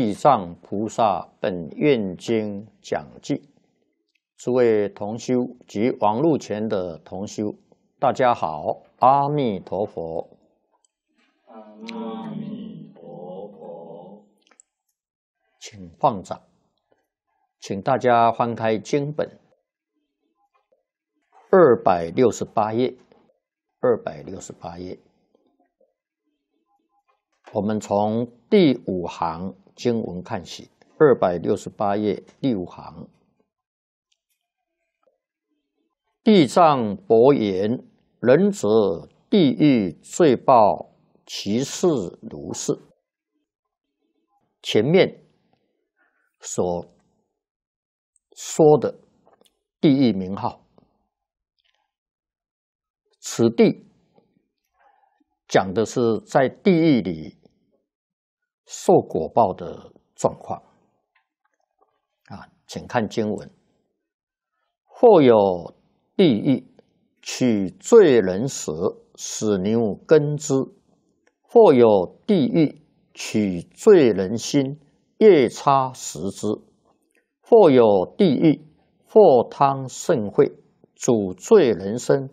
地藏菩萨本愿经讲记，诸位同修及网路前的同修，大家好，阿弥陀佛，阿弥陀佛，请放掌，请大家翻开经本，二百六十八页，二百六十八页，我们从第五行。经文看起，二百六十八页第五行：“地藏伯言，人则地狱罪报，其事如是。”前面所说的地狱名号，此地讲的是在地狱里。受果报的状况啊，请看经文：或有地狱取罪人食，使牛耕之；或有地狱取罪人心，夜叉食之；或有地狱或汤盛会煮罪人身；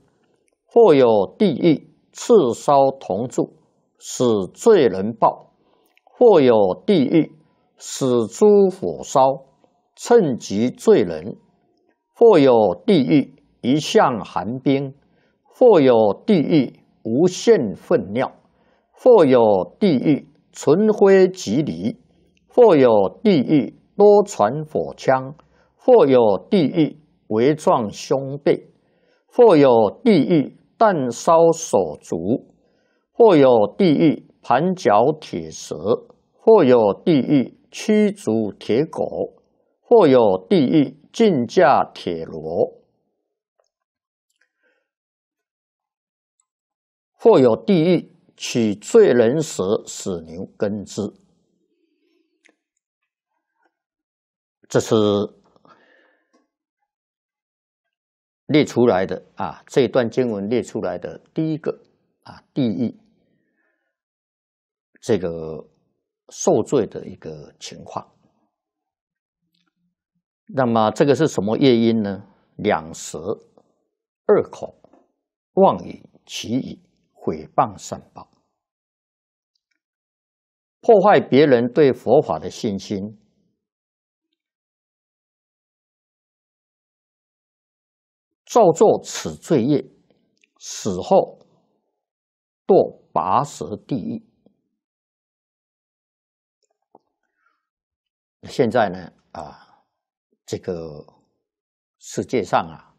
或有地狱刺烧铜柱，使罪人报。或有地狱使诸火烧，趁及罪人；或有地狱一向寒冰；或有地狱无限粪尿；或有地狱存灰积泥；或有地狱多传火枪；或有地狱围状兄弟；或有地狱弹烧手足；或有地狱。盘脚铁石，或有地狱驱逐铁狗；或有地狱禁驾铁罗，或有地狱取罪人时，使牛耕之。这是列出来的啊，这段经文列出来的第一个啊地狱。这个受罪的一个情况。那么，这个是什么业因呢？两舌、二口、妄语、绮语，诽谤三宝，破坏别人对佛法的信心，造作此罪业，死后堕拔舌地狱。现在呢，啊，这个世界上啊，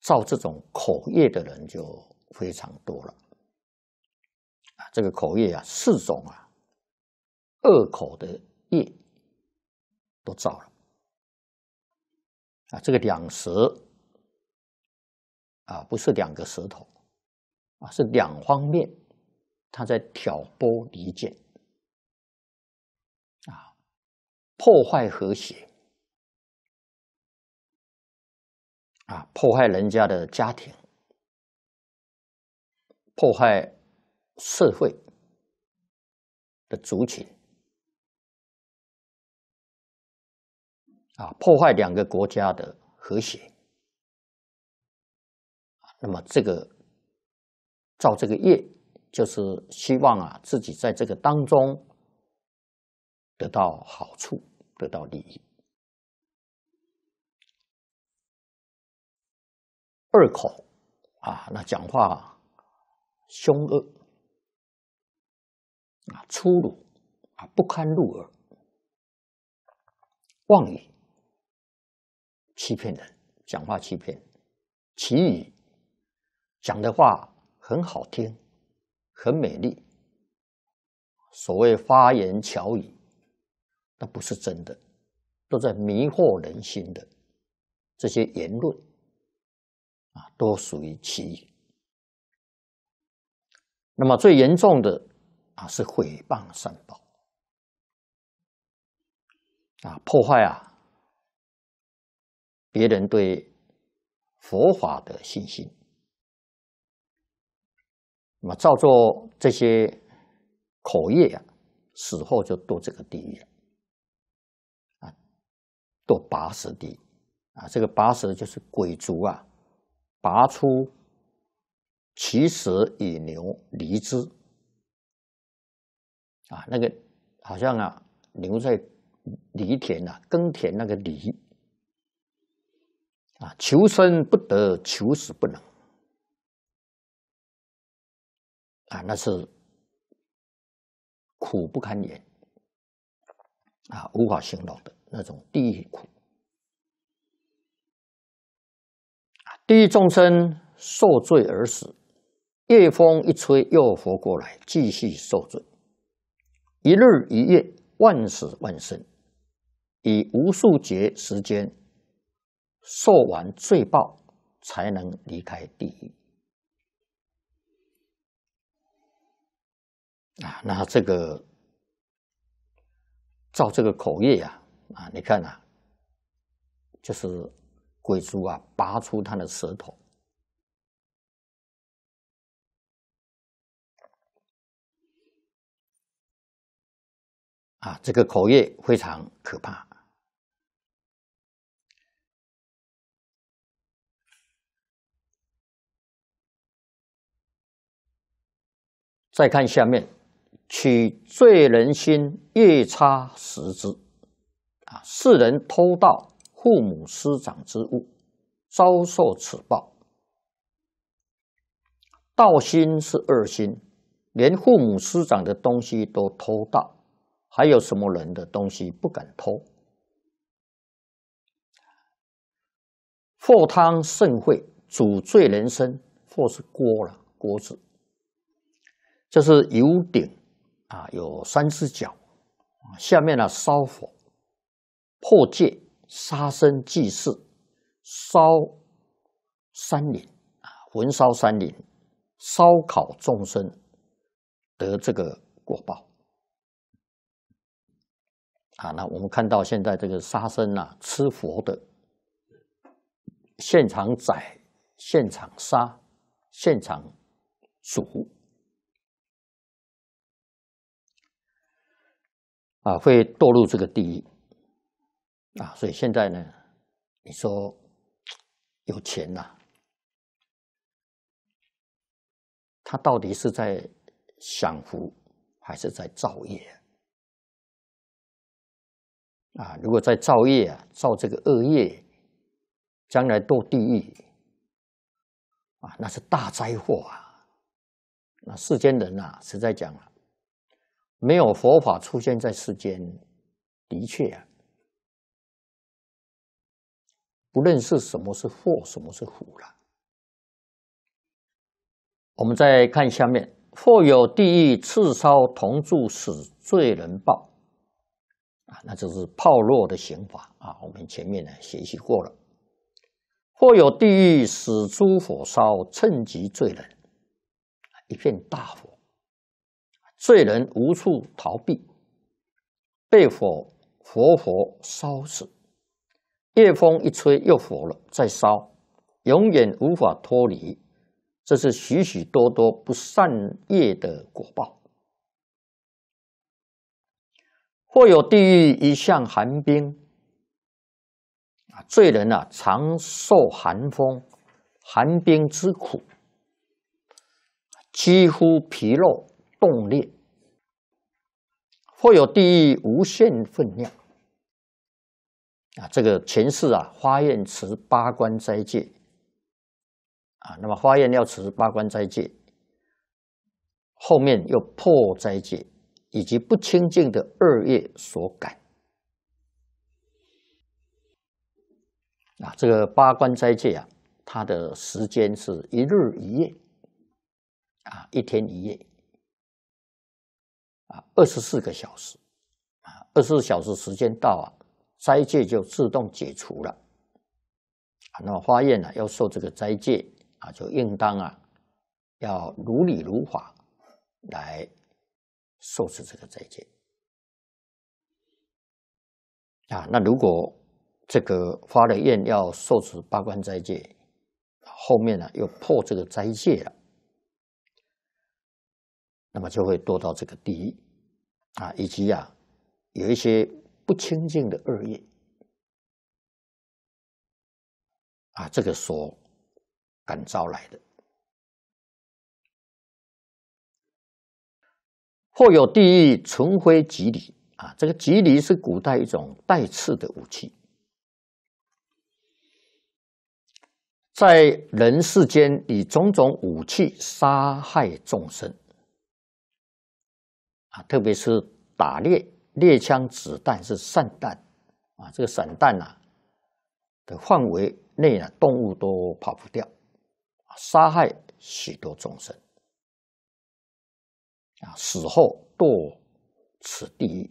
造这种口业的人就非常多了。啊，这个口业啊，四种啊，恶口的业都造了。啊，这个两舌，啊，不是两个舌头，啊，是两方面，他在挑拨离间。破坏和谐啊，破坏人家的家庭，破坏社会的族群啊，破坏两个国家的和谐。那么，这个造这个业，就是希望啊，自己在这个当中得到好处。得到利益。二口啊，那讲话凶恶啊，粗鲁啊，不堪入耳，妄语，欺骗人，讲话欺骗。其语讲的话很好听，很美丽，所谓花言巧语。那不是真的，都在迷惑人心的这些言论啊，都属于欺。那么最严重的啊，是毁谤三宝，啊，破坏啊别人对佛法的信心。那么造作这些口业啊，死后就堕这个地狱了。做八十的，啊，这个八十就是鬼卒啊，拔出其实以牛离之，啊，那个好像啊，牛在犁田啊，耕田那个犁，啊，求生不得，求死不能，啊，那是苦不堪言，啊，无法形容的。那种地狱苦，啊！地狱众生受罪而死，夜风一吹又活过来，继续受罪，一日一夜，万死万生，以无数劫时间受完罪报，才能离开地狱。啊！那这个照这个口业呀。啊，你看呐，就是鬼猪啊，拔出他的舌头，啊，这个口业非常可怕。再看下面，取醉人心夜叉十之。啊！世人偷盗父母师长之物，遭受此报。盗心是恶心，连父母师长的东西都偷盗，还有什么人的东西不敢偷？破汤盛会煮醉人生，或是锅了锅子，这是油鼎啊，有三只脚，下面呢烧火。破戒、杀生、祭祀、烧山林啊，焚烧山林、烧烤众生，得这个果报啊。那我们看到现在这个杀生啊、吃佛的，现场宰、现场杀、现场煮啊，会堕入这个地狱。啊，所以现在呢，你说有钱呐，他到底是在享福还是在造业？啊，如果在造业啊，造这个恶业，将来堕地狱啊，那是大灾祸啊！那世间人啊，实在讲啊，没有佛法出现在世间，的确啊。不论是什么是祸，什么是福了。我们再看下面：或有地狱刺烧同住，死罪人报啊，那就是炮烙的刑法啊。我们前面呢学习过了。或有地狱使诸火烧，趁机罪人，一片大火，罪人无处逃避，被火活活烧死。夜风一吹又火了，再烧，永远无法脱离。这是许许多多不善业的果报。或有地狱一向寒冰，啊，罪人啊，常受寒风、寒冰之苦，肌肤皮肉冻裂。或有地狱无限分量。啊，这个前世啊，花宴持八关斋戒啊，那么花宴要持八关斋戒，后面又破斋戒，以及不清净的二业所感啊。这个八关斋戒啊，它的时间是一日一夜啊，一天一夜啊，二十四个小时啊，二十四小时时间到啊。斋戒就自动解除了，啊，那么发愿呢，要受这个斋戒啊，就应当啊，要如理如法来受持这个斋戒，啊，那如果这个发了愿要受持八关斋戒，后面呢又破这个斋戒了，那么就会堕到这个地狱啊，以及呀，有一些。不清净的恶业啊，这个说感召来的，或有地狱存灰吉里啊，这个吉里是古代一种带刺的武器，在人世间以种种武器杀害众生啊，特别是打猎。猎枪子弹是散弹，啊，这个散弹呢的范围内呢，动物都跑不掉，杀害许多众生，啊，死后堕此地狱。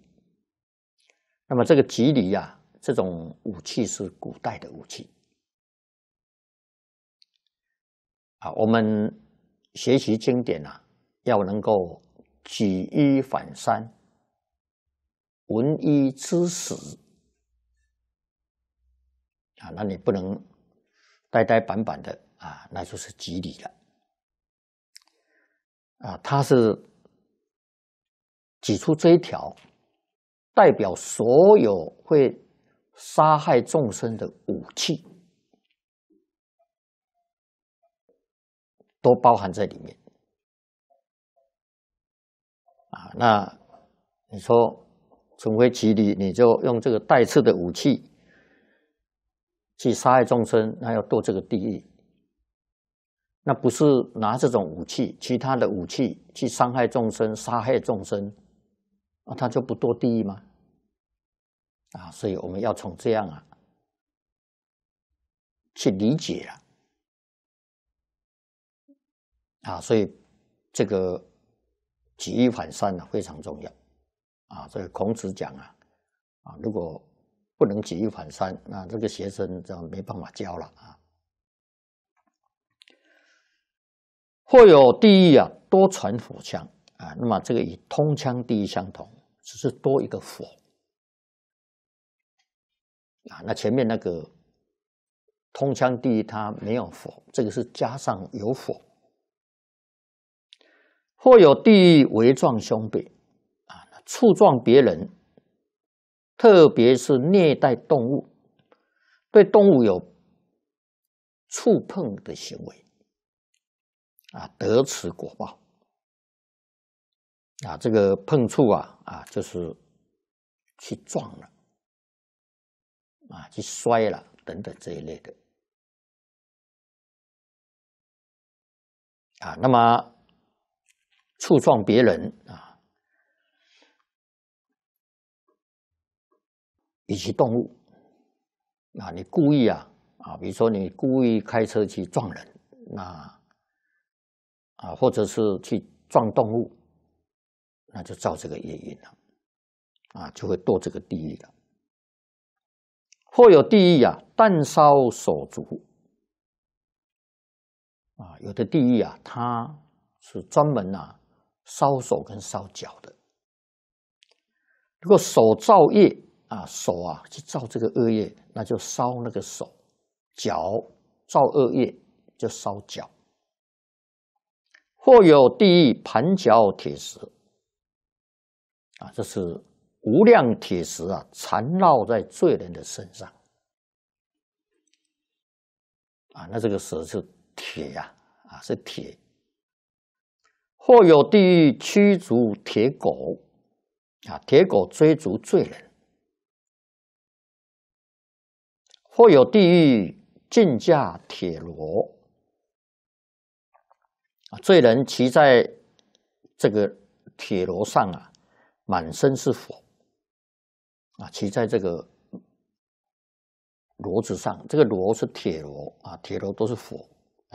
那么这个吉离呀，这种武器是古代的武器，啊，我们学习经典啊，要能够举一反三。文艺之死啊，那你不能呆呆板板的啊，那就是吉例了啊。他是挤出这一条，代表所有会杀害众生的武器，都包含在里面啊。那你说？成为其力，你就用这个带刺的武器去杀害众生，那要堕这个地狱。那不是拿这种武器、其他的武器去伤害众生、杀害众生啊，他就不堕地狱吗？啊，所以我们要从这样啊去理解啊，啊，所以这个举一反三呢非常重要。啊，这个孔子讲啊，啊，如果不能举一反三，那这个学生就没办法教了啊。或有地狱啊，多传佛枪啊，那么这个与通枪地狱相同，只是多一个佛。啊。那前面那个通枪地狱它没有佛，这个是加上有佛。或有地狱为状凶病，触撞别人，特别是虐待动物，对动物有触碰的行为，啊，得此果报，啊，这个碰触啊，啊，就是去撞了，啊，去摔了等等这一类的，啊，那么触撞别人啊。以及动物，那你故意啊啊，比如说你故意开车去撞人，那啊，或者是去撞动物，那就造这个业因了，啊，就会堕这个地狱了。或有地狱啊，但烧手足啊，有的地狱啊，它是专门啊烧手跟烧脚的。如果手造业。啊，手啊，去造这个恶业，那就烧那个手；脚造恶业就烧脚。或有地狱盘脚铁石，啊，这是无量铁石啊，缠绕在罪人的身上。啊，那这个石是铁呀，啊，是铁。或有地狱驱逐铁狗，啊，铁狗追逐罪人。或有地狱，禁驾铁罗，罪人骑在这个铁罗上啊，满身是火，啊，骑在这个骡子上，这个骡是铁罗啊，铁罗都是火，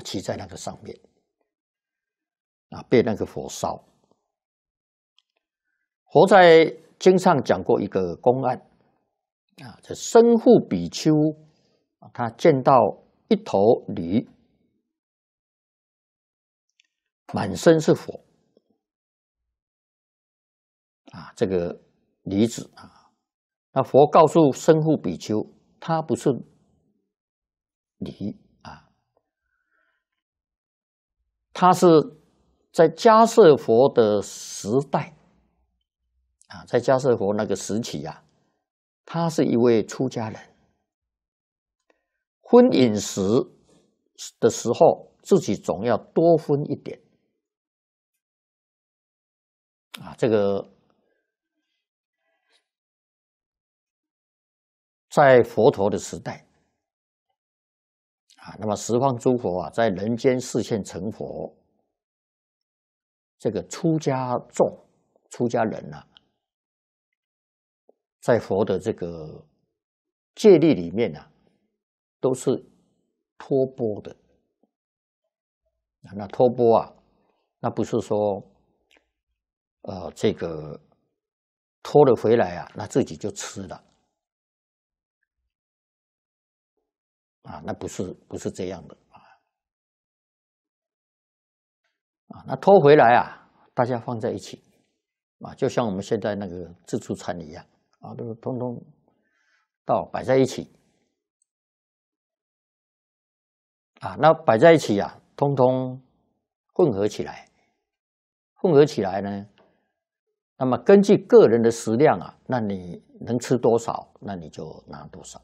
骑在那个上面，啊，被那个火烧。佛在经上讲过一个公案，啊，这身护比丘。他见到一头驴，满身是火啊！这个驴子啊，那佛告诉身护比丘，他不是驴啊，他是在迦舍佛的时代啊，在迦舍佛那个时期呀，他是一位出家人。分饮食的时候，自己总要多分一点。啊，这个在佛陀的时代，啊，那么十方诸佛啊，在人间四现成佛，这个出家众、出家人呢，在佛的这个戒律里面呢。都是托钵的啊，那托钵啊，那不是说，呃，这个托了回来啊，那自己就吃了啊，那不是不是这样的啊，啊，那托回来啊，大家放在一起啊，就像我们现在那个自助餐一样啊，都通通到摆在一起。啊，那摆在一起啊，通通混合起来，混合起来呢，那么根据个人的食量啊，那你能吃多少，那你就拿多少，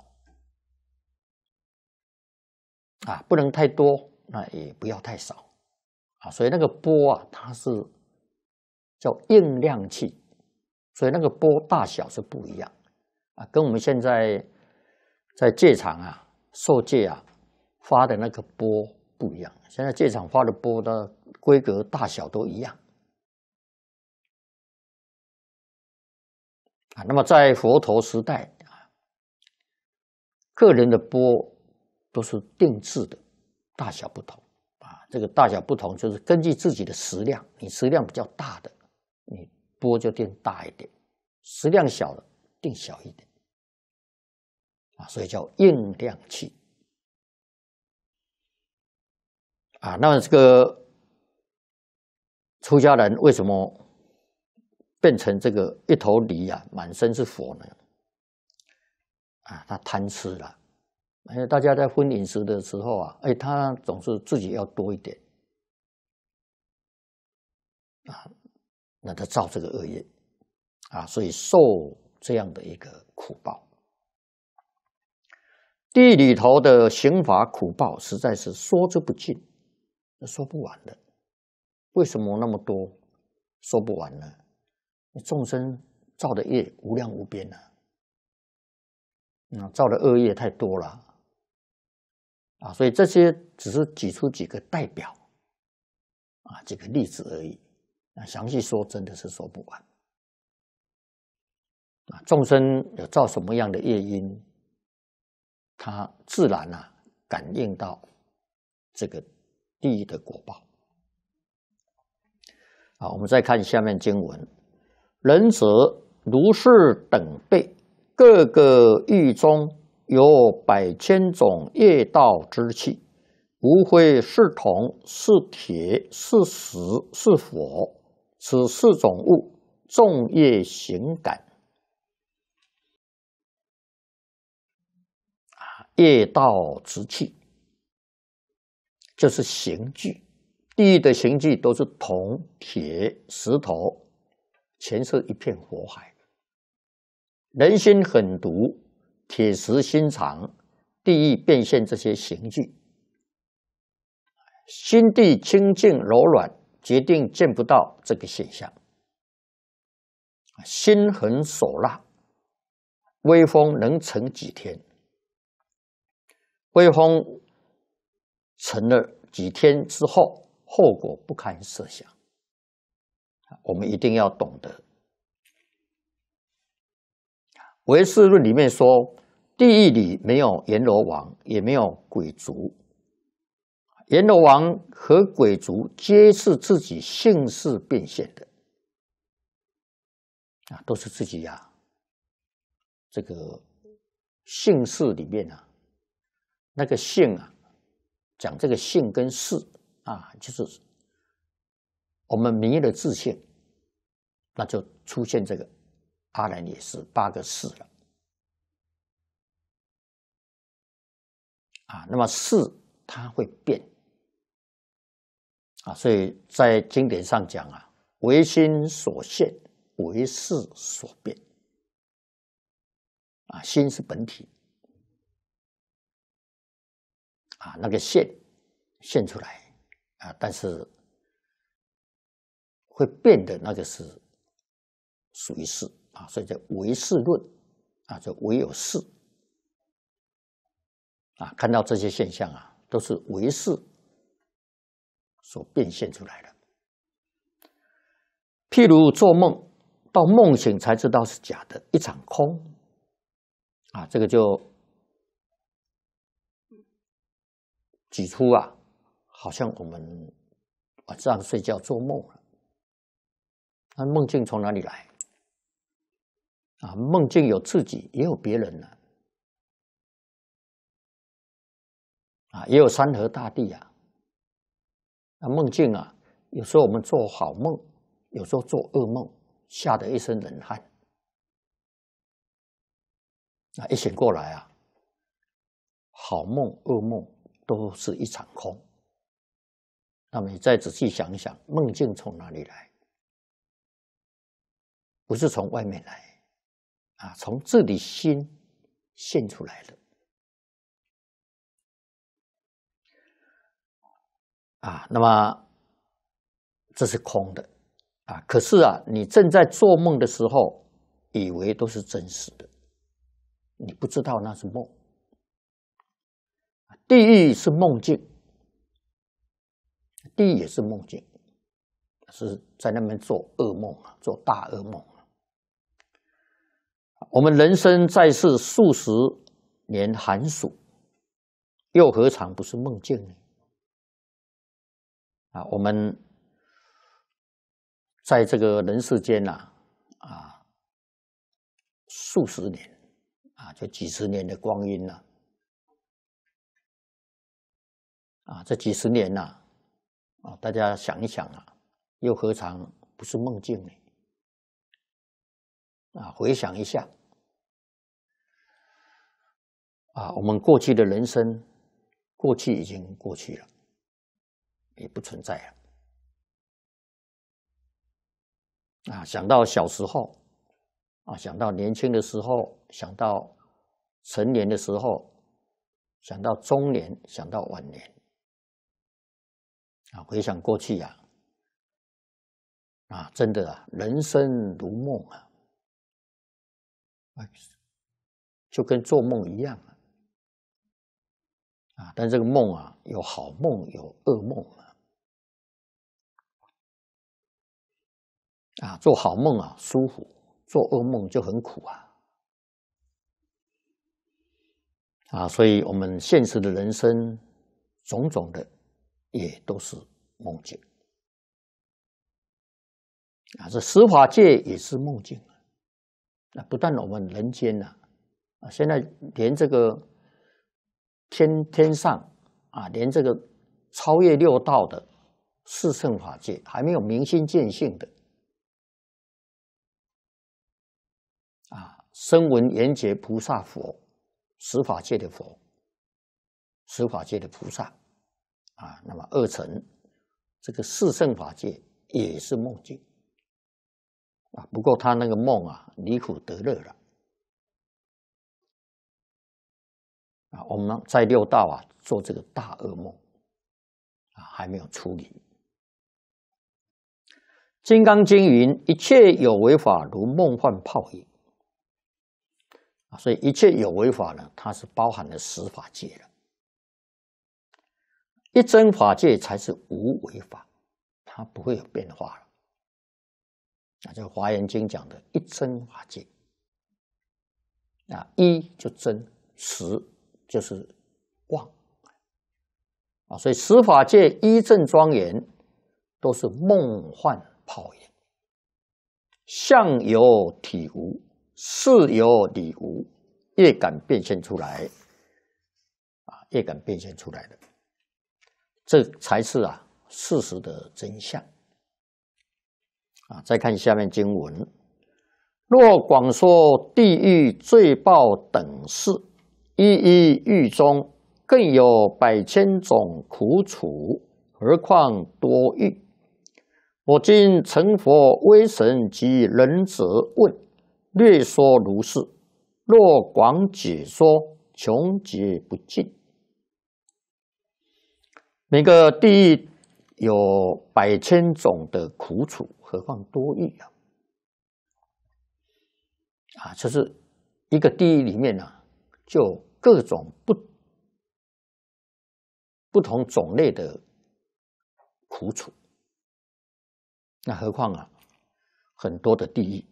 啊，不能太多，那也不要太少，啊，所以那个波啊，它是叫应量器，所以那个波大小是不一样，啊，跟我们现在在戒场啊，受戒啊。发的那个波不一样，现在这场发的波的规格大小都一样啊。那么在佛陀时代啊，个人的波都是定制的，大小不同啊。这个大小不同就是根据自己的食量，你食量比较大的，你波就定大一点；食量小的定小一点啊。所以叫应量器。啊，那么这个出家人为什么变成这个一头驴呀，满身是佛呢？啊，他贪吃了，为大家在分饮食的时候啊，哎，他总是自己要多一点，啊，那他造这个恶业，啊，所以受这样的一个苦报。地里头的刑法苦报实在是说之不尽。说不完的，为什么那么多说不完呢？你众生造的业无量无边呐，啊，造的恶业太多了，啊，所以这些只是举出几个代表，啊，几个例子而已，啊，详细说真的是说不完，啊，众生有造什么样的业因，他自然啊感应到这个。地狱的果报。好，我们再看下面经文：人者如是等辈，各个狱中有百千种业道之气，无非是铜、是铁、是石、是火，此四种物，众业行感。啊，业道之气。就是刑具，地狱的刑具都是铜、铁、石头，全是一片火海。人心狠毒，铁石心肠，地狱变现这些刑具。心地清净柔软，决定见不到这个现象。心狠手辣，威风能撑几天？威风。成了几天之后，后果不堪设想。我们一定要懂得，《唯识论》里面说，地狱里没有阎罗王，也没有鬼族。阎罗王和鬼族皆是自己姓氏变现的啊，都是自己呀。这个姓氏里面啊，那个姓啊。讲这个性跟事啊，就是我们迷了自信，那就出现这个阿兰也是八个事了啊。那么事它会变啊，所以在经典上讲啊，唯心所现，唯事所变啊，心是本体。啊，那个现现出来啊，但是会变的那个是属于事啊，所以叫唯事论啊，就唯有事啊，看到这些现象啊，都是唯事所变现出来的。譬如做梦，到梦醒才知道是假的，一场空啊，这个就。起初啊，好像我们晚上睡觉做梦了。那梦境从哪里来？啊，梦境有自己，也有别人呢。啊，也有山河大地啊。那梦境啊，有时候我们做好梦，有时候做噩梦，吓得一身冷汗。啊，一醒过来啊，好梦噩梦。都是一场空。那么你再仔细想一想，梦境从哪里来？不是从外面来，啊，从这里心现出来的。啊，那么这是空的，啊，可是啊，你正在做梦的时候，以为都是真实的，你不知道那是梦。地狱是梦境，地也是梦境，是在那边做噩梦啊，做大噩梦啊。我们人生在世数十年寒暑，又何尝不是梦境呢？啊，我们在这个人世间呐，啊，数十年啊，就几十年的光阴呢。啊，这几十年呐，啊，大家想一想啊，又何尝不是梦境呢？啊，回想一下，啊，我们过去的人生，过去已经过去了，也不存在了。啊，想到小时候，啊，想到年轻的时候，想到成年的时候，想到中年，想到晚年。啊，回想过去呀，啊，真的啊，人生如梦啊，啊，就跟做梦一样啊。啊，但这个梦啊，有好梦有噩梦啊。啊，做好梦啊舒服，做噩梦就很苦啊。啊，所以我们现实的人生种种的。也都是梦境啊！这十法界也是梦境啊！那不但我们人间呐，啊，现在连这个天天上啊，连这个超越六道的四圣法界还没有明心见性的啊，声闻缘觉菩萨佛、十法界的佛、十法界的菩萨。啊，那么二乘这个四圣法界也是梦境啊。不过他那个梦啊，离苦得乐了啊。我们在六道啊做这个大噩梦啊，还没有处理。《金刚经》云：“一切有为法，如梦幻泡影。”啊，所以一切有为法呢，它是包含了十法界的。一真法界才是无为法，它不会有变化了。那就是《华严经》讲的“一真法界”，啊，一就真实，就是妄啊，所以十法界一正庄严都是梦幻泡影，相有体无，事有理无，越敢变现出来啊，越敢变现出来的。这才是啊，事实的真相。啊，再看下面经文：若广说地狱罪报等事，一一狱中更有百千种苦楚，何况多狱？我今成佛威神及仁者问，略说如是；若广解说，穷极不尽。每个地狱有百千种的苦楚，何况多狱啊！啊，就是一个地狱里面呢，就各种不不同种类的苦楚。那何况啊，很多的地狱，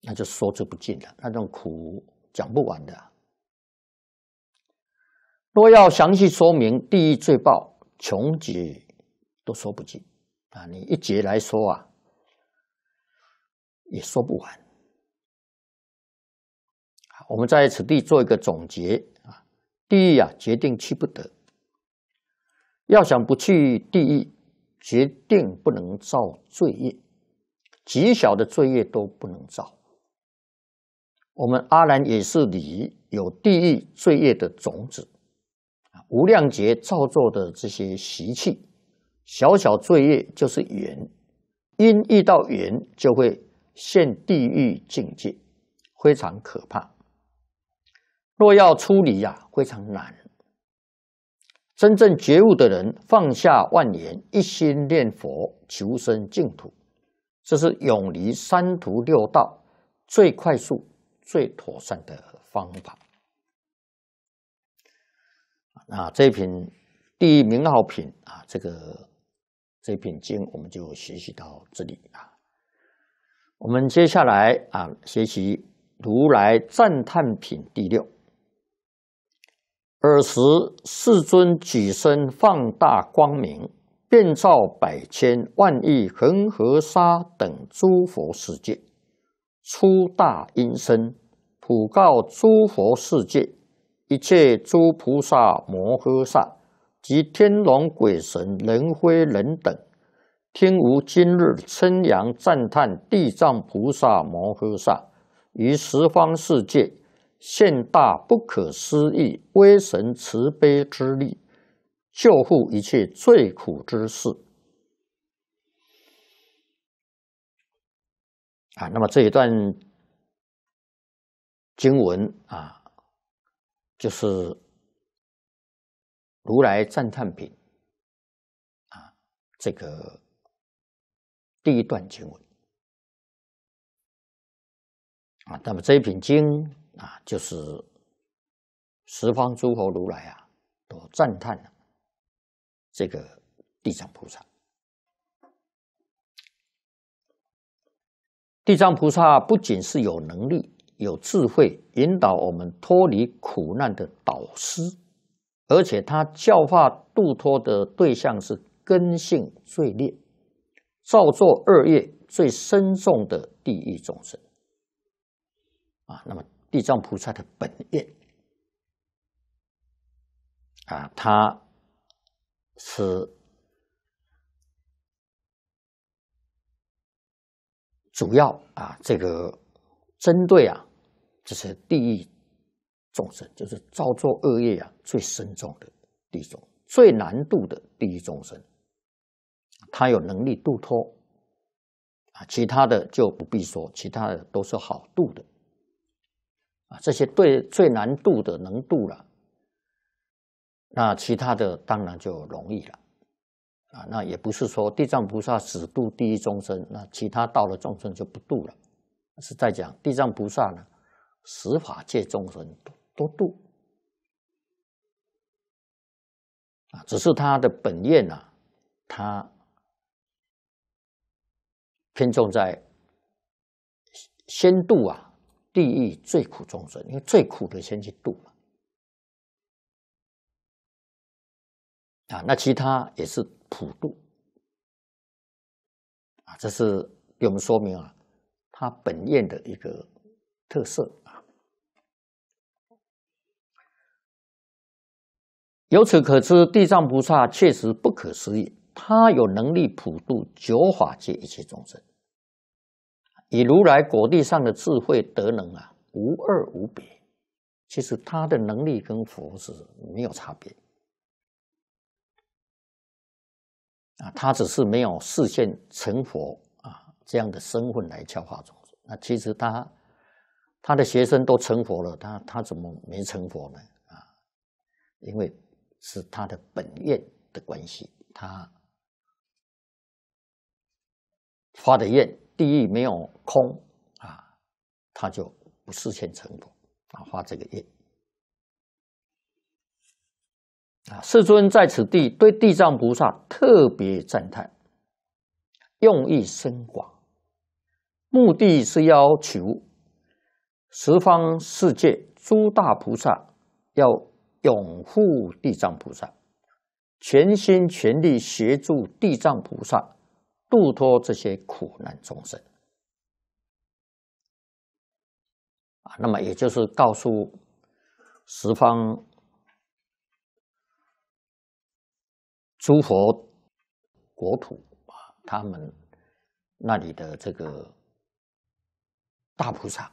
那就说之不尽的，那种苦讲不完的。若要详细说明地狱罪报，穷举都说不尽啊！你一节来说啊，也说不完。我们在此地做一个总结啊：地狱啊，决定去不得；要想不去地狱，决定不能造罪业，极小的罪业都不能造。我们阿兰也是里有地狱罪业的种子。无量劫造作的这些习气，小小罪业就是缘，因遇到缘就会现地狱境界，非常可怕。若要出离呀，非常难。真正觉悟的人放下万年，一心念佛，求生净土，这是永离三途六道最快速、最妥善的方法。啊，这品第一名号品啊，这个这品经我们就学习到这里啊。我们接下来啊，学习如来赞叹品第六。尔时世尊举身放大光明，遍照百千万亿恒河沙等诸佛世界，出大音声，普告诸佛世界。一切诸菩萨摩诃萨及天龙鬼神人非人等，听吾今日称扬赞叹地藏菩萨摩诃萨于十方世界现大不可思议威神慈悲之力，救护一切最苦之事。啊，那么这一段经文啊。就是如来赞叹品啊，这个第一段经文啊，那么这一品经啊，就是十方诸佛如来啊都赞叹了这个地藏菩萨。地藏菩萨不仅是有能力。有智慧引导我们脱离苦难的导师，而且他教化度脱的对象是根性最烈，造作恶业最深重的地狱众生。啊，那么地藏菩萨的本愿啊，他是主要啊，这个针对啊。这是地狱众生就是造作恶业啊，最深重的地种，最难度的地狱众生，他有能力度脱，啊，其他的就不必说，其他的都是好度的，啊，这些对最难度的能度了，那其他的当然就容易了，啊，那也不是说地藏菩萨只度第一众生，那其他道的众生就不度了，是在讲地藏菩萨呢。十法界众生多都度，啊，只是他的本愿呢，他偏重在先度啊，地狱最苦众生，因为最苦的先去度嘛，啊，那其他也是普度，啊，这是给我们说明啊，他本愿的一个特色。由此可知，地藏菩萨确实不可思议。他有能力普度九法界一切众生，以如来果地上的智慧德能啊，无二无别。其实他的能力跟佛是没有差别啊，他只是没有视线成佛啊这样的身份来教化众生。那其实他他的学生都成佛了，他他怎么没成佛呢？啊，因为。是他的本愿的关系，他发的愿，地狱没有空啊，他就不实现成诺啊，发这个愿啊。世尊在此地对地藏菩萨特别赞叹，用意深广，目的是要求十方世界诸大菩萨要。拥护地藏菩萨，全心全力协助地藏菩萨度脱这些苦难众生啊！那么，也就是告诉十方诸佛国土啊，他们那里的这个大菩萨。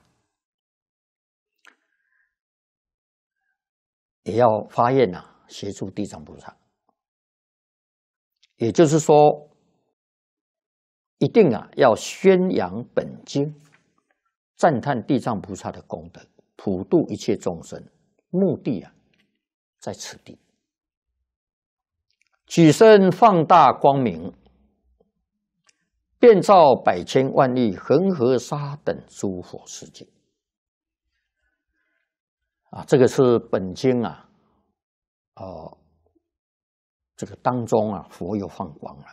也要发愿呐，协助地藏菩萨。也就是说，一定啊，要宣扬本经，赞叹地藏菩萨的功德，普度一切众生。目的啊，在此地，举身放大光明，遍照百千万亿恒河沙等诸佛世界。啊，这个是本经啊，呃，这个当中啊，佛又放光了，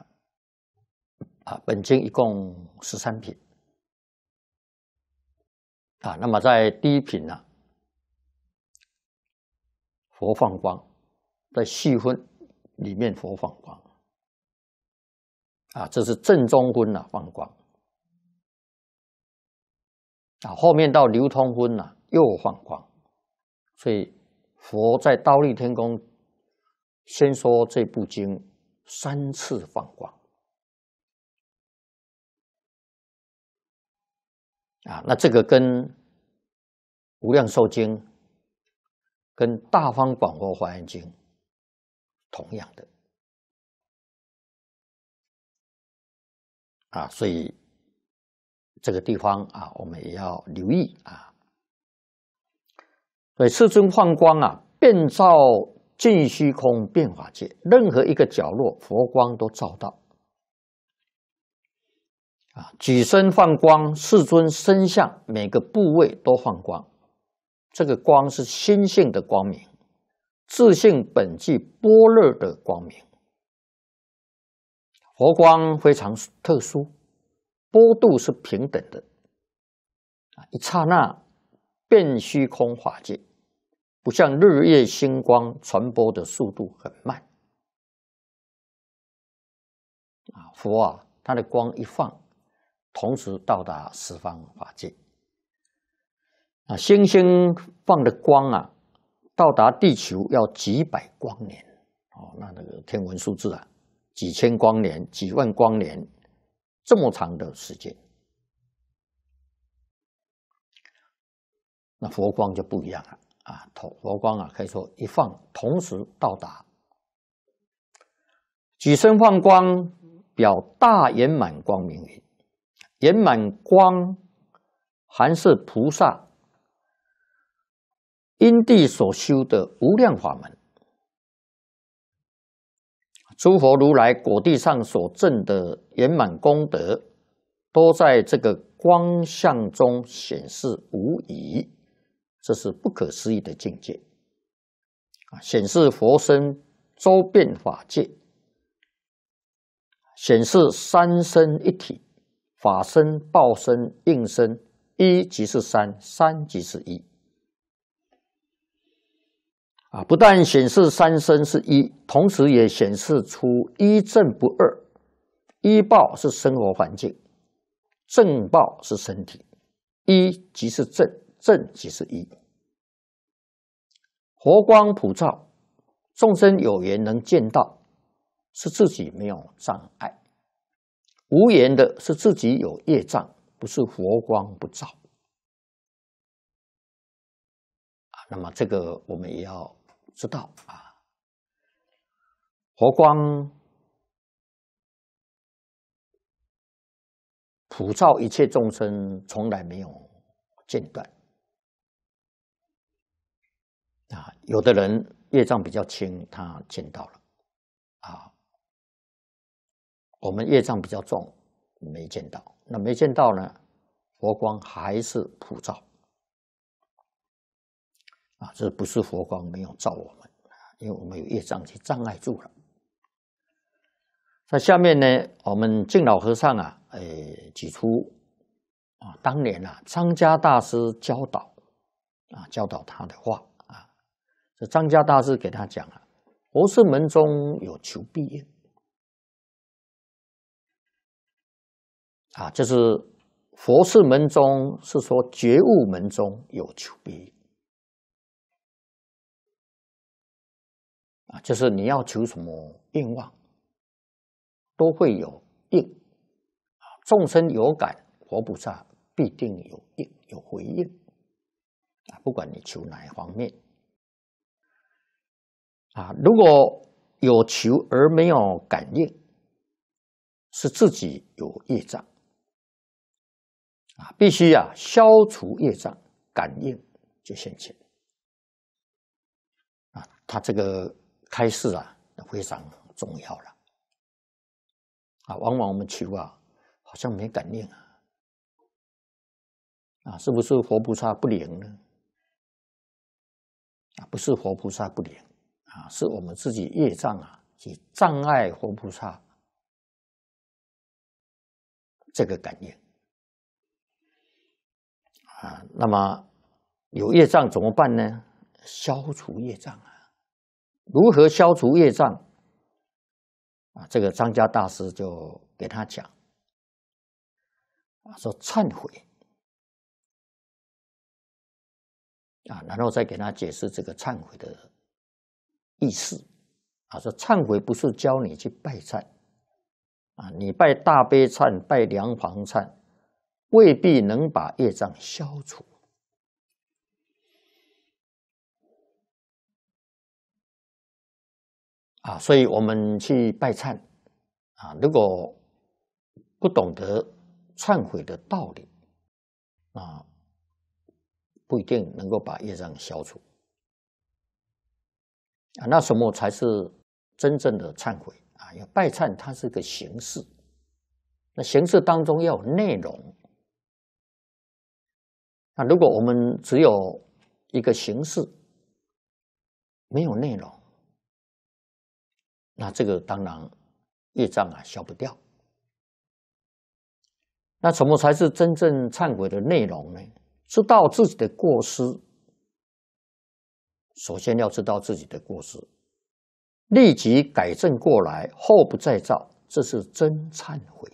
啊，本经一共十三品，啊，那么在第一品呢，佛放光，在细分里面佛放光，啊，这是正中分呢放光，啊，后面到流通分呢又放光。所以，佛在道立天宫，先说这部经三次放光啊，那这个跟《无量寿经》、跟《大方广佛华严经》同样的啊，所以这个地方啊，我们也要留意啊。每世尊放光啊，遍照尽虚空，遍法界，任何一个角落，佛光都照到啊！举身放光，世尊身相每个部位都放光，这个光是心性的光明，自信本具波若的光明，佛光非常特殊，波度是平等的啊！一刹那变虚空法界。不像日月星光传播的速度很慢啊，佛啊，他的光一放，同时到达十方法界啊。星星放的光啊，到达地球要几百光年哦，那那个天文数字啊，几千光年、几万光年，这么长的时间，那佛光就不一样了。啊，同佛光啊，可以说一放同时到达。举身放光，表大圆满光明。圆满光，还是菩萨因地所修的无量法门，诸佛如来果地上所证的圆满功德，都在这个光相中显示无疑。这是不可思议的境界啊！显示佛身周遍法界，显示三身一体：法身、报身、应身，一即是三，三即是一。啊！不但显示三身是一，同时也显示出一正不二，一报是生活环境，正报是身体，一即是正。正即是一，佛光普照，众生有缘能见到，是自己没有障碍；无缘的是自己有业障，不是佛光不照。啊，那么这个我们也要知道啊。佛光普照一切众生，从来没有间断。啊，有的人业障比较轻，他见到了，啊，我们业障比较重，没见到。那没见到呢，佛光还是普照，啊，这不是佛光没有照我们，因为我们有业障去障碍住了。那下面呢，我们敬老和尚啊，哎，举出啊，当年啊，张家大师教导啊，教导他的话。张家大师给他讲啊，佛寺门中有求必应，啊，就是佛事门中是说觉悟门中有求必应，啊，就是你要求什么愿望，都会有应，啊，众生有感佛菩萨必定有应有回应，啊，不管你求哪一方面。”啊，如果有求而没有感应，是自己有业障啊！必须啊，消除业障，感应就现前啊！他这个开示啊，非常重要了啊！往往我们求啊，好像没感应啊，啊，是不是佛菩萨不灵呢？啊，不是佛菩萨不灵。啊，是我们自己业障啊，去障碍佛菩萨这个感应啊。那么有业障怎么办呢？消除业障啊！如何消除业障？啊，这个张家大师就给他讲啊，说忏悔啊，然后再给他解释这个忏悔的。意思，啊，说忏悔不是教你去拜忏，啊，你拜大悲忏、拜梁皇忏，未必能把业障消除。啊，所以我们去拜忏，啊，如果不懂得忏悔的道理，啊，不一定能够把业障消除。啊，那什么才是真正的忏悔啊？要拜忏，它是个形式，那形式当中要有内容。那如果我们只有一个形式，没有内容，那这个当然业障啊消不掉。那什么才是真正忏悔的内容呢？知道自己的过失。首先要知道自己的过失，立即改正过来，后不再造，这是真忏悔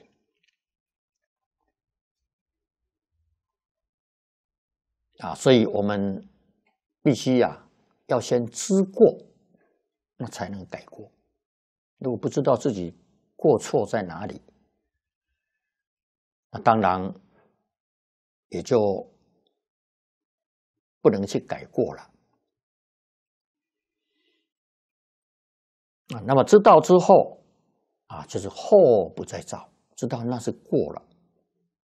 啊！所以我们必须呀，要先知过，那才能改过。如果不知道自己过错在哪里，那当然也就不能去改过了。啊，那么知道之后，啊，就是后不再造，知道那是过了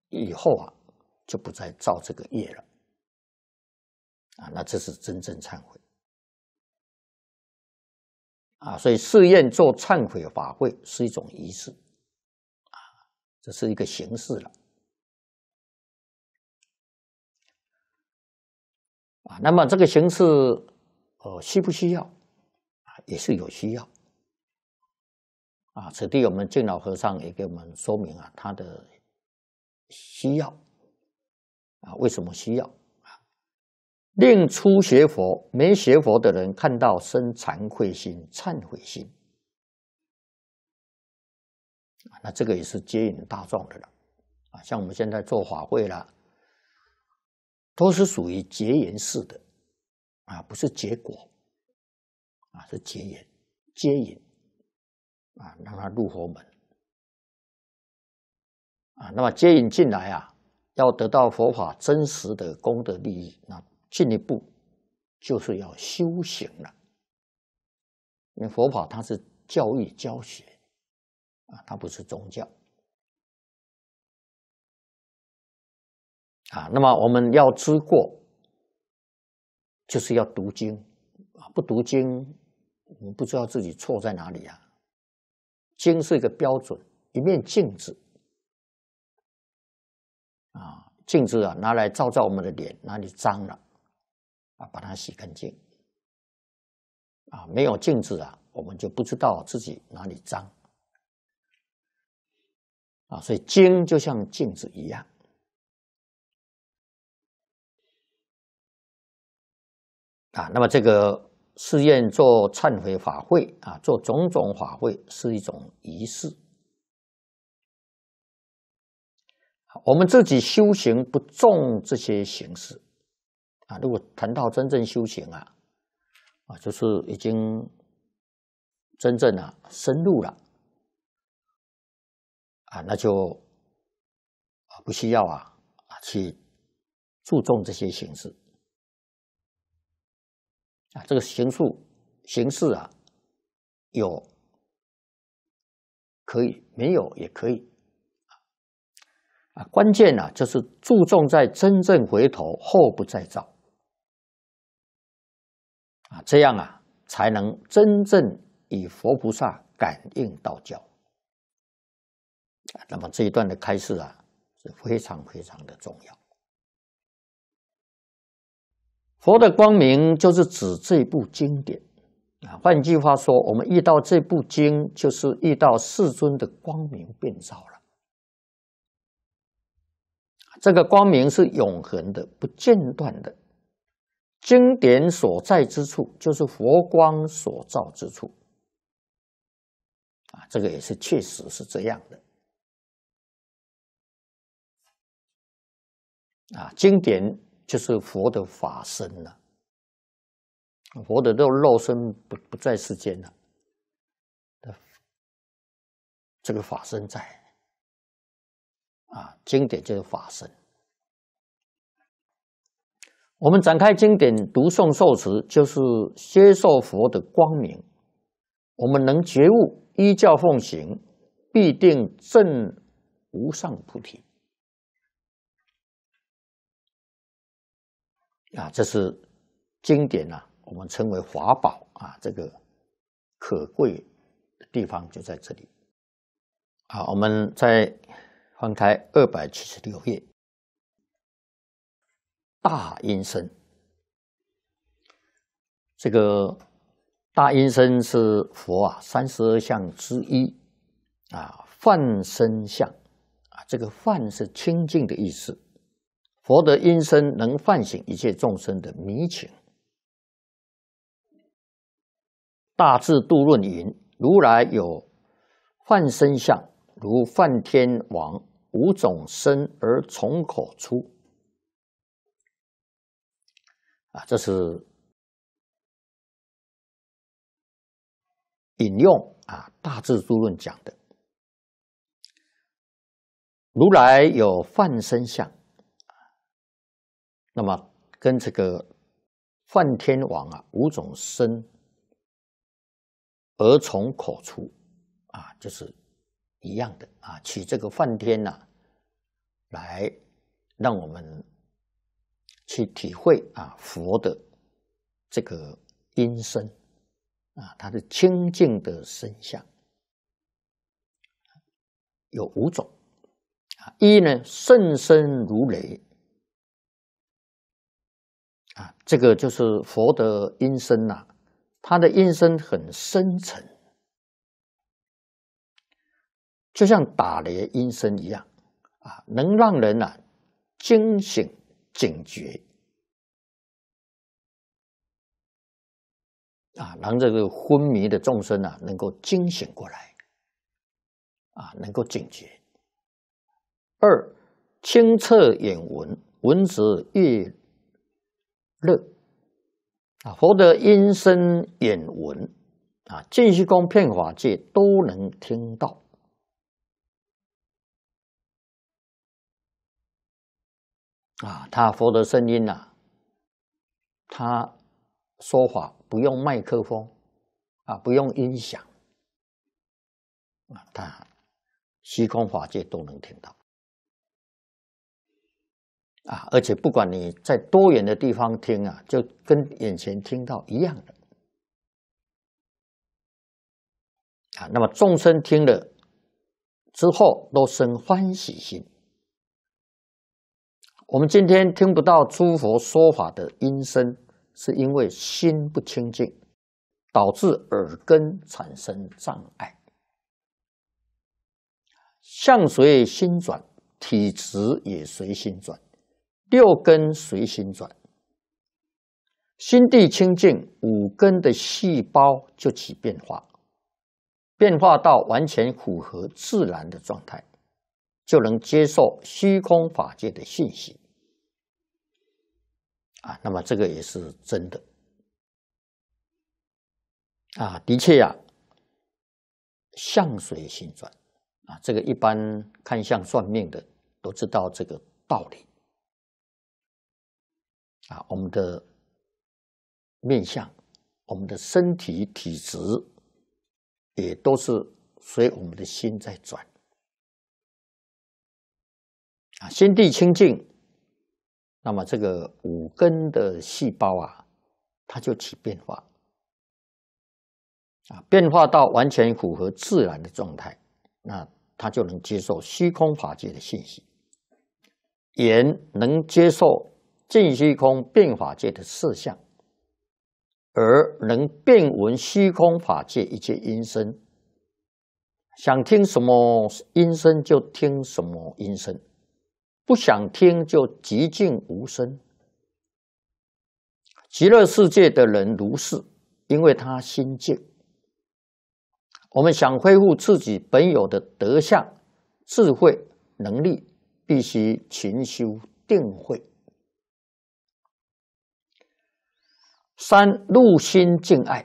以后啊，就不再造这个业了，啊，那这是真正忏悔，啊，所以试验做忏悔法会是一种仪式，啊，这是一个形式了，啊，那么这个形式呃需不需要，啊，也是有需要。啊，此地我们敬老和尚也给我们说明啊，他的需要啊，为什么需要啊？令初学佛没学佛的人看到生惭愧心、忏悔心啊，那这个也是接引大众的了啊。像我们现在做法会了，都是属于结缘式的啊，不是结果啊，是结缘，接引。啊，让他入佛门啊，那么接引进来啊，要得到佛法真实的功德利益，那进一步就是要修行了。因为佛法它是教育教学啊，它不是宗教啊。那么我们要知过，就是要读经啊，不读经，我们不知道自己错在哪里呀。经是一个标准，一面镜子，啊，镜子啊，拿来照照我们的脸，哪里脏了，啊，把它洗干净，啊，没有镜子啊，我们就不知道自己哪里脏，啊，所以经就像镜子一样，啊，那么这个。试验做忏悔法会啊，做种种法会是一种仪式。我们自己修行不重这些形式啊。如果谈到真正修行啊，啊，就是已经真正啊深入了啊，那就啊不需要啊啊去注重这些形式。啊，这个形数形式啊，有可以，没有也可以啊。关键呢，就是注重在真正回头后不再造啊，这样啊，才能真正与佛菩萨感应道教。那么这一段的开示啊，是非常非常的重要。佛的光明就是指这部经典，啊，换句话说，我们遇到这部经，就是遇到世尊的光明变照了。这个光明是永恒的、不间断的。经典所在之处，就是佛光所照之处。啊，这个也是确实是这样的。啊，经典。就是佛的法身了，佛的肉肉身不不在世间了，这个法身在。啊，经典就是法身。我们展开经典读诵受持，就是接受佛的光明。我们能觉悟，依教奉行，必定证无上菩提。啊，这是经典呢，我们称为法宝啊，这个可贵的地方就在这里。好，我们再翻开二百七十六页，大音声。这个大音声是佛啊，三十二相之一啊，梵身相啊，这个梵是清净的意思。佛的音声能唤醒一切众生的迷情，《大智度论》云：“如来有梵身相，如梵天王五种身而从口出。”啊，这是引用啊，《大智度论》讲的：“如来有梵身相。”那么，跟这个梵天王啊，五种身，而从口出啊，就是一样的啊。取这个梵天呐，来让我们去体会啊佛的这个音声啊，它的清净的声相，有五种啊。一呢，甚声如雷。啊，这个就是佛的音声呐，他的音声很深沉，就像打雷音声一样啊，能让人呐惊醒警觉啊，让这个昏迷的众生啊能够惊醒过来啊，能够警觉。二，清澈眼闻，闻子越乐，啊！佛的音声、眼闻，啊，净虚空、遍法界都能听到。啊，他佛的声音呐，他说法不用麦克风，啊，不用音响，啊，他虚空法界都能听到。啊！而且不管你在多远的地方听啊，就跟眼前听到一样的。啊，那么众生听了之后都生欢喜心。我们今天听不到诸佛说法的音声，是因为心不清净，导致耳根产生障碍。相随心转，体质也随心转。六根随心转，心地清净，五根的细胞就起变化，变化到完全符合自然的状态，就能接受虚空法界的信息。啊，那么这个也是真的。啊，的确呀，相随心转。啊，这个一般看相算命的都知道这个道理。啊，我们的面相，我们的身体体质，也都是随我们的心在转。啊，心地清净，那么这个五根的细胞啊，它就起变化。啊，变化到完全符合自然的状态，那它就能接受虚空法界的信息，也能接受。净虚空变法界的四相，而能变闻虚空法界一切音声。想听什么音声就听什么音声，不想听就寂静无声。极乐世界的人如是，因为他心静。我们想恢复自己本有的德相、智慧、能力，必须勤修定慧。三入心敬爱，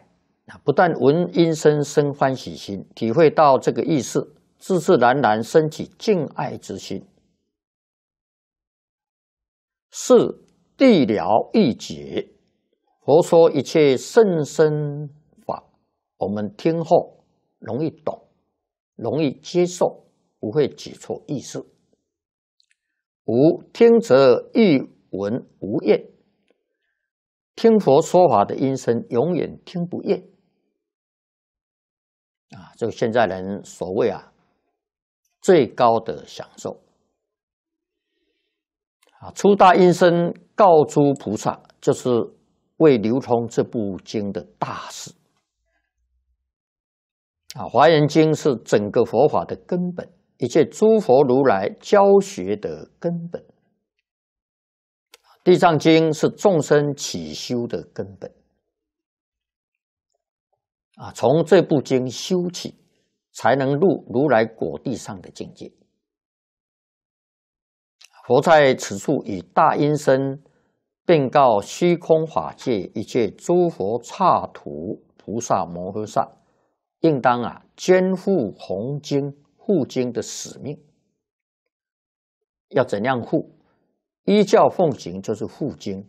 啊，不但闻音声生欢喜心，体会到这个意思，自自然然升起敬爱之心。四地了易解，佛说一切甚深法，我们听后容易懂，容易接受，不会举错意思。五听则欲闻无厌。听佛说法的音声永远听不厌啊！就现在人所谓啊，最高的享受啊！初大音声告诸菩萨，就是为流通这部经的大事啊！《华严经》是整个佛法的根本，一切诸佛如来教学的根本。地藏经是众生起修的根本啊，从这部经修起，才能入如来果地上的境界。佛在此处以大音声并告虚空法界一切诸佛刹土菩萨摩诃萨，应当啊肩负红经护经的使命，要怎样护？依教奉行就是护经。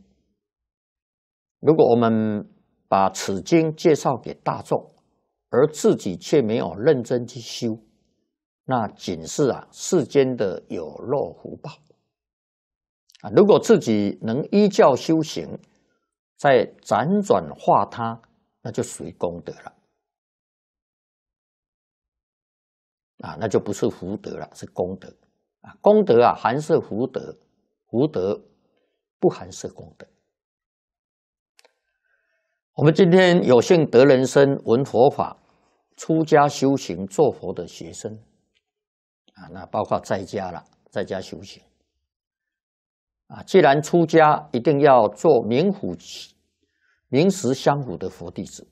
如果我们把此经介绍给大众，而自己却没有认真去修，那仅是啊世间的有漏福报啊。如果自己能依教修行，再辗转化他，那就属于功德了啊，那就不是福德了，是功德啊。功德啊，含是福德。无德，不含色功德。我们今天有幸得人生、闻佛法、出家修行、做佛的学生，啊，那包括在家了，在家修行，啊，既然出家，一定要做名虎、名实相符的佛弟子，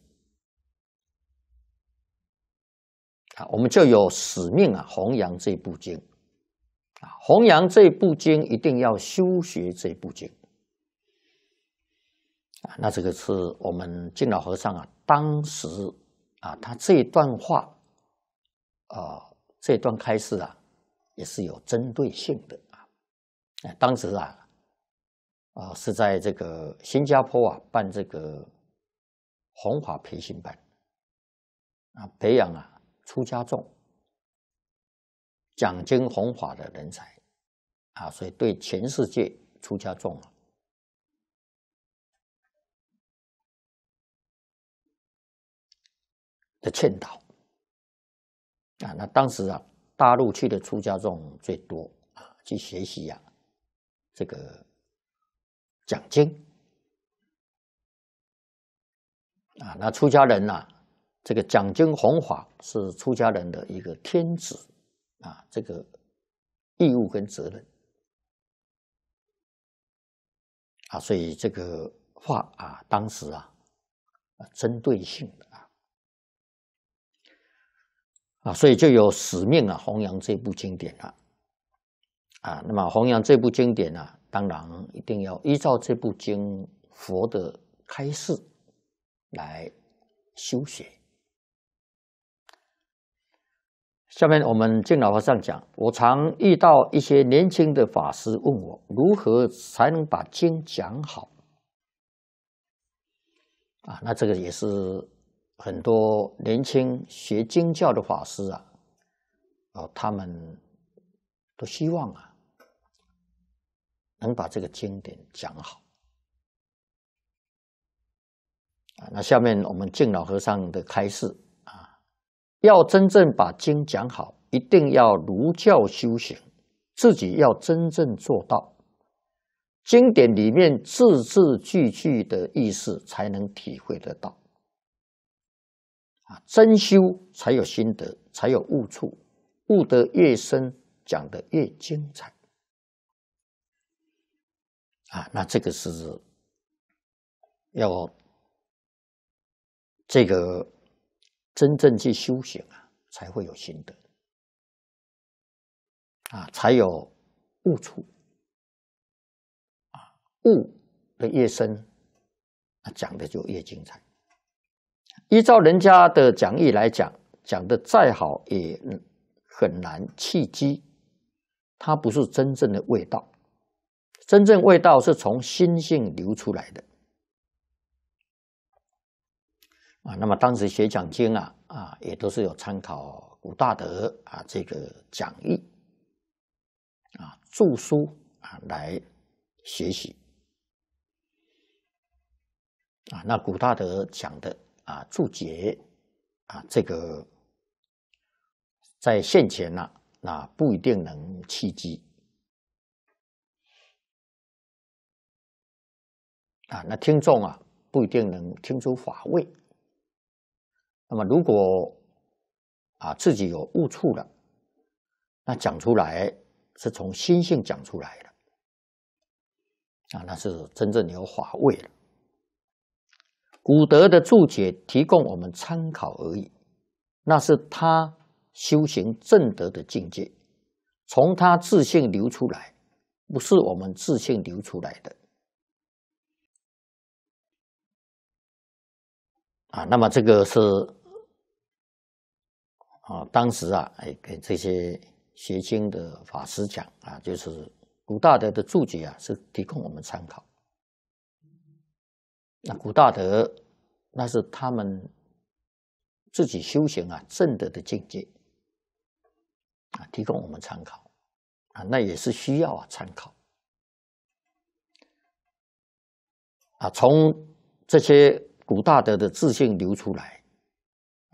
啊，我们就有使命啊，弘扬这部经。弘扬这部经，一定要修学这部经啊。那这个是我们敬老和尚啊，当时啊，他这一段话啊，这段开示啊，也是有针对性的啊。当时啊，啊，是在这个新加坡啊，办这个弘法培训班啊，培养啊出家众。讲经弘法的人才，啊，所以对全世界出家众的劝导，啊，那当时啊，大陆去的出家众最多啊，去学习呀，这个讲经，啊，那出家人呐，这个讲经弘法是出家人的一个天职。啊，这个义务跟责任啊，所以这个话啊，当时啊，针对性的啊，啊，所以就有使命啊，弘扬这部经典了啊。那么，弘扬这部经典呢，当然一定要依照这部经佛的开示来修学。下面我们敬老和尚讲，我常遇到一些年轻的法师问我，如何才能把经讲好啊？那这个也是很多年轻学经教的法师啊，哦，他们都希望啊，能把这个经典讲好啊。那下面我们敬老和尚的开示。要真正把经讲好，一定要如教修行，自己要真正做到，经典里面字字句句的意思才能体会得到。啊，真修才有心得，才有悟处，悟得越深，讲得越精彩。啊，那这个是要这个。真正去修行啊，才会有心得，啊，才有悟处，啊，悟的越深，讲的就越精彩。依照人家的讲义来讲，讲的再好也很难契机，它不是真正的味道。真正味道是从心性流出来的。啊，那么当时学讲经啊，啊，也都是有参考古大德啊这个讲义，啊，注书啊来学习。啊，那古大德讲的啊注解啊，这个在现前呢，那不一定能契机。啊，那听众啊不一定能听出法味。那么，如果啊自己有误触了，那讲出来是从心性讲出来的，啊，那是真正有法味了。古德的注解提供我们参考而已，那是他修行正德的境界，从他自信流出来，不是我们自信流出来的。啊，那么这个是。啊，当时啊，哎，给这些学经的法师讲啊，就是古大德的注解啊，是提供我们参考。那古大德，那是他们自己修行啊，正德的境界啊，提供我们参考啊，那也是需要啊，参考啊，从这些古大德的自信流出来。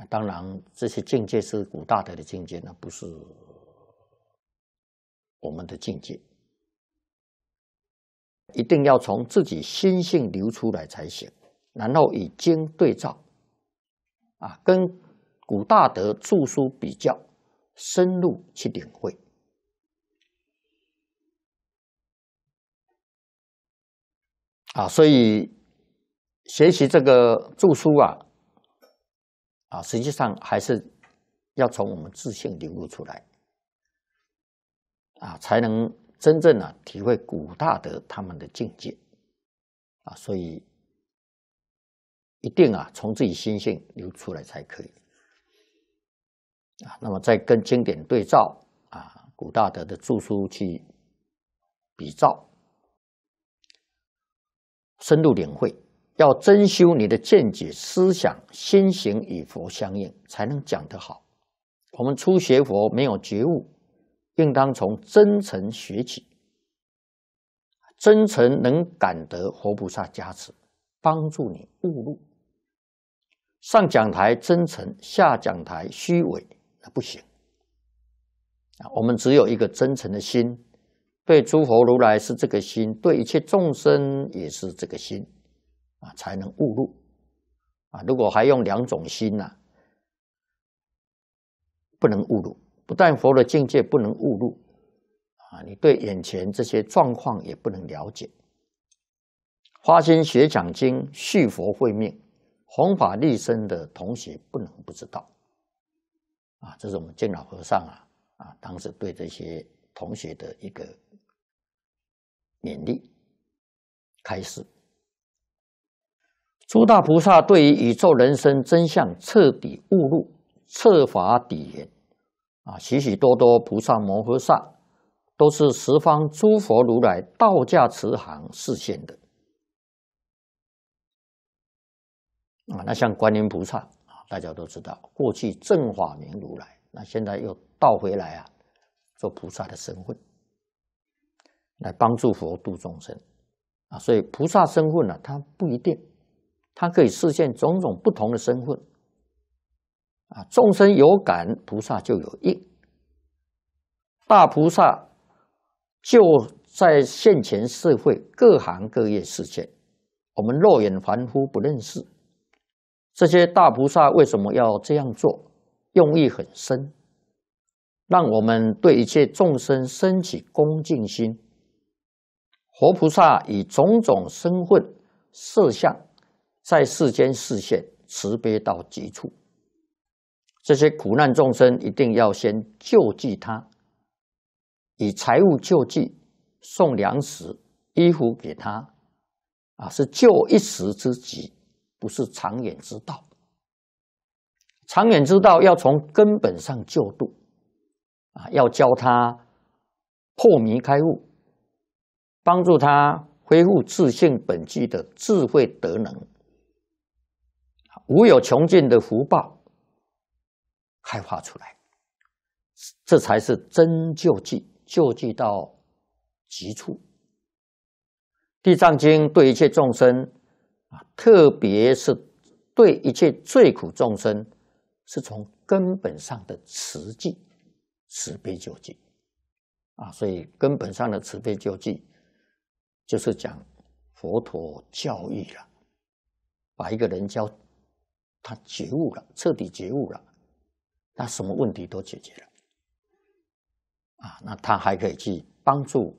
当然，这些境界是古大德的境界，那不是我们的境界。一定要从自己心性流出来才行，然后以经对照，啊，跟古大德著书比较，深入去领会。啊，所以学习这个著书啊。啊，实际上还是要从我们自信流露出来，啊，才能真正呢体会古大德他们的境界，啊，所以一定啊，从自己心性流出来才可以，啊，那么再跟经典对照，啊，古大德的著书去比照，深入领会。要真修你的见解、思想、心行与佛相应，才能讲得好。我们初学佛没有觉悟，应当从真诚学起。真诚能感得佛菩萨加持，帮助你悟路。上讲台真诚，下讲台虚伪，那不行。啊，我们只有一个真诚的心，对诸佛如来是这个心，对一切众生也是这个心。啊，才能误入啊！如果还用两种心呢，不能误入。不但佛的境界不能误入，啊，你对眼前这些状况也不能了解。花心学讲经续佛慧命，弘法立身的同学不能不知道。啊，这是我们敬老和尚啊啊，当时对这些同学的一个勉励开示。诸大菩萨对于宇宙人生真相彻底误入，彻法底言啊，许许多多菩萨摩诃萨都是十方诸佛如来道驾慈航示现的啊。那像观音菩萨啊，大家都知道，过去正法明如来，那现在又倒回来啊，做菩萨的身份来帮助佛度众生啊。所以菩萨身份呢，他不一定。它可以实现种种不同的身份，啊，众生有感，菩萨就有应。大菩萨就在现前社会各行各业世现，我们肉眼凡夫不认识这些大菩萨，为什么要这样做？用意很深，让我们对一切众生升起恭敬心。活菩萨以种种身份、色相。在世间视线慈悲到极处，这些苦难众生一定要先救济他，以财物救济，送粮食、衣服给他，啊，是救一时之急，不是长远之道。长远之道要从根本上救度，啊，要教他破迷开悟，帮助他恢复自信本具的智慧德能。无有穷尽的福报，开发出来，这才是真救济，救济到极处。地藏经对一切众生啊，特别是对一切最苦众生，是从根本上的慈济，慈悲救济啊。所以根本上的慈悲救济，就是讲佛陀教育了，把一个人教。他觉悟了，彻底觉悟了，那什么问题都解决了，啊，那他还可以去帮助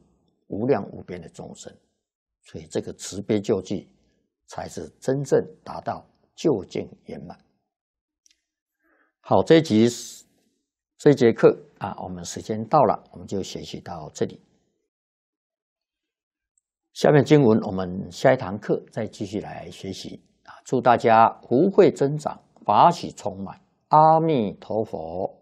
无量无边的众生，所以这个慈悲救济才是真正达到究竟圆满。好，这一集、这一节课啊，我们时间到了，我们就学习到这里。下面经文，我们下一堂课再继续来学习。啊！祝大家福慧增长，法喜充满。阿弥陀佛。